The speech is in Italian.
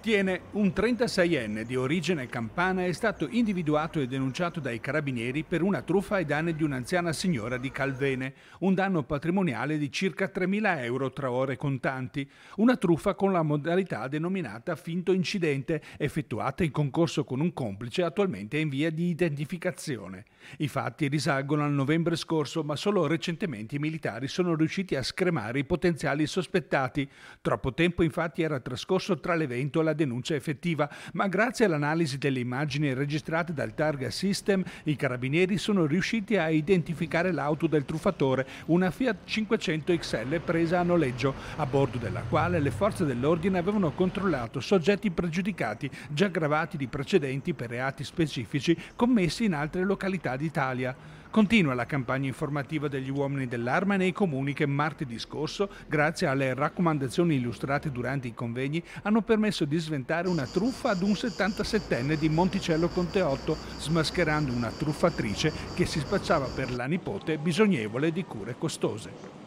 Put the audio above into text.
Tiene, un 36enne di origine campana è stato individuato e denunciato dai carabinieri per una truffa ai danni di un'anziana signora di Calvene, un danno patrimoniale di circa 3.000 euro tra ore contanti, una truffa con la modalità denominata finto incidente, effettuata in concorso con un complice attualmente in via di identificazione. I fatti risalgono al novembre scorso, ma solo recentemente i militari sono riusciti a scremare i potenziali sospettati. Troppo tempo infatti era trascorso tra l'evento e la alla denuncia effettiva, ma grazie all'analisi delle immagini registrate dal Targa System, i carabinieri sono riusciti a identificare l'auto del truffatore, una Fiat 500 XL presa a noleggio, a bordo della quale le forze dell'ordine avevano controllato soggetti pregiudicati, già gravati di precedenti per reati specifici commessi in altre località d'Italia. Continua la campagna informativa degli uomini dell'arma nei comuni che martedì scorso, grazie alle raccomandazioni illustrate durante i convegni, hanno permesso di sventare una truffa ad un 77enne di Monticello Conteotto, smascherando una truffatrice che si spacciava per la nipote bisognevole di cure costose.